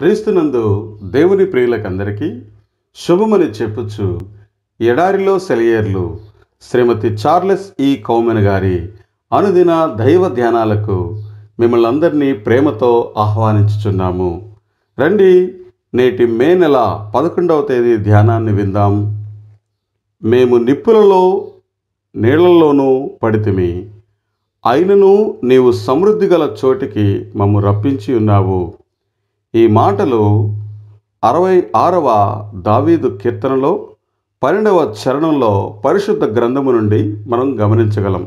క్రీస్తునందు దేవుని ప్రియులకందరికీ శుభమని చెప్పుచ్చు ఎడారిలో సెలయర్లు శ్రీమతి చార్లెస్ ఈ కౌమెన్ గారి అనుదిన దైవ ధ్యానాలకు మిమ్మల్ని అందరినీ ప్రేమతో ఆహ్వానించుచున్నాము రండి నేటి మే నెల పదకొండవ తేదీ ధ్యానాన్ని విందాం మేము నిప్పులలో నీళ్లలోనూ పడితిమి అయినను నీవు సమృద్ధి గల చోటికి మమ్ము రప్పించి ఉన్నావు ఈ మాటలు అరవై ఆరవ దావీదు కీర్తనలో పన్నెండవ చరణంలో పరిశుద్ధ గ్రంథము నుండి మనం గమనించగలం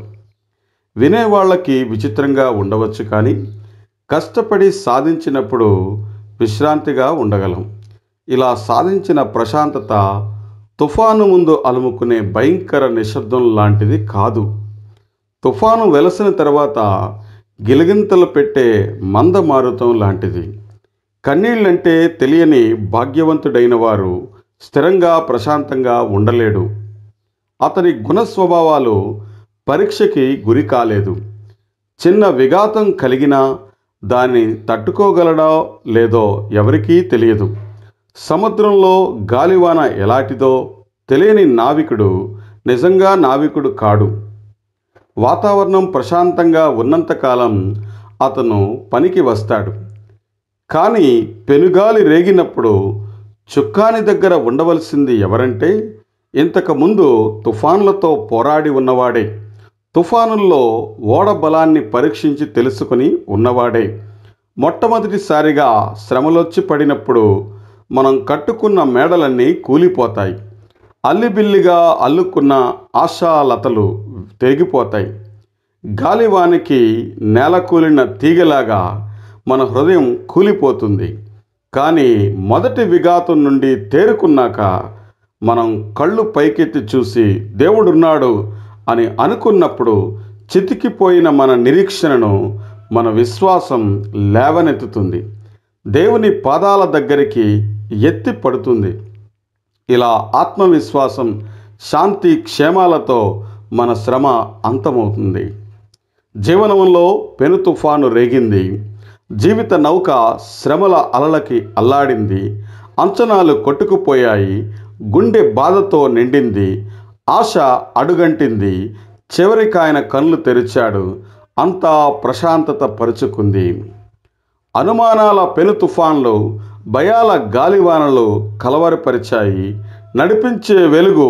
వినేవాళ్ళకి విచిత్రంగా ఉండవచ్చు కానీ కష్టపడి సాధించినప్పుడు విశ్రాంతిగా ఉండగలం ఇలా సాధించిన ప్రశాంతత తుఫాను ముందు అలుముకునే భయంకర నిశ్శబ్దం లాంటిది కాదు తుఫాను వెలసిన తర్వాత గిలిగింతలు పెట్టే మంద మారుతం లాంటిది కన్నీళ్ళంటే తెలియని భాగ్యవంతుడైన వారు స్థిరంగా ప్రశాంతంగా ఉండలేడు అతని గుణస్వభావాలు పరీక్షకి గురి కాలేదు చిన్న విఘాతం కలిగినా దాన్ని తట్టుకోగలడో లేదో ఎవరికీ తెలియదు సముద్రంలో గాలివాన ఎలాంటిదో తెలియని నావికుడు నిజంగా నావికుడు కాడు వాతావరణం ప్రశాంతంగా ఉన్నంతకాలం అతను పనికి వస్తాడు కానీ పెనుగాలి రేగినప్పుడు చుక్కాని దగ్గర ఉండవలసింది ఎవరంటే ఇంతకుముందు తుఫానులతో పోరాడి ఉన్నవాడే తుఫానుల్లో ఓడ బలాన్ని పరీక్షించి తెలుసుకుని ఉన్నవాడే మొట్టమొదటిసారిగా శ్రమలొచ్చి పడినప్పుడు మనం కట్టుకున్న మేడలన్నీ కూలిపోతాయి అల్లిబిల్లిగా అల్లుకున్న ఆశాలతలు తెగిపోతాయి గాలివానికి నేల కూలిన తీగలాగా మన హృదయం కూలిపోతుంది కానీ మొదటి విఘాతం నుండి తేరుకున్నాక మనం కళ్ళు పైకెత్తి చూసి దేవుడున్నాడు అని అనుకున్నప్పుడు చితికిపోయిన మన నిరీక్షణను మన విశ్వాసం లేవనెత్తుతుంది దేవుని పాదాల దగ్గరికి ఎత్తి పడుతుంది ఇలా ఆత్మవిశ్వాసం శాంతి క్షేమాలతో మన శ్రమ అంతమవుతుంది జీవనంలో పెను తుఫాను రేగింది జీవిత నౌక శ్రమల అలలకి అల్లాడింది అంచనాలు కొట్టుకుపోయాయి గుండె బాధతో నిండింది ఆశ అడుగంటింది చివరికి ఆయన కళ్ళు తెరిచాడు అంతా ప్రశాంతత పరుచుకుంది అనుమానాల పెను తుఫాన్లు భయాల గాలివానలు కలవరపరిచాయి నడిపించే వెలుగు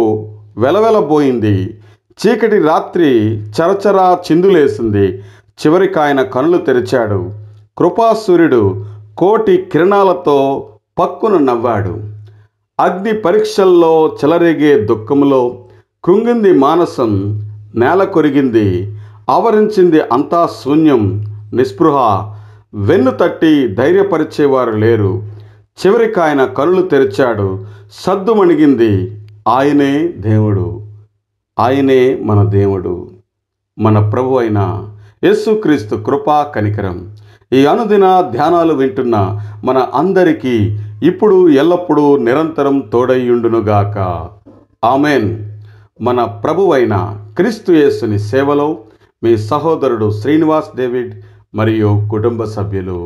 వెలవెలబోయింది చీకటి రాత్రి చరచరా చిందులేసింది చివరికాయన కన్నులు కళ్ళు తెరిచాడు కృపాసూర్యుడు కోటి కిరణాలతో పక్కున నవ్వాడు అగ్ని పరీక్షల్లో చెలరేగే దుఃఖంలో కృంగింది మానసం నేల కొరిగింది ఆవరించింది అంతా శూన్యం నిస్పృహ వెన్ను తట్టి ధైర్యపరిచేవారు లేరు చివరికి ఆయన కళ్ళు తెరిచాడు సద్దుమణిగింది ఆయనే దేవుడు ఆయనే మన దేవుడు మన ప్రభు అయిన యేసుక్రీస్తు కృపా కనికరం ఈ అనుదిన ధ్యానాలు వింటున్న మన అందరికీ ఇప్పుడు ఎల్లప్పుడూ నిరంతరం తోడయ్యుండునుగాక ఆమెన్ మన ప్రభువైన క్రీస్తుయేసుని సేవలో మీ సహోదరుడు శ్రీనివాస్ డేవిడ్ మరియు కుటుంబ సభ్యులు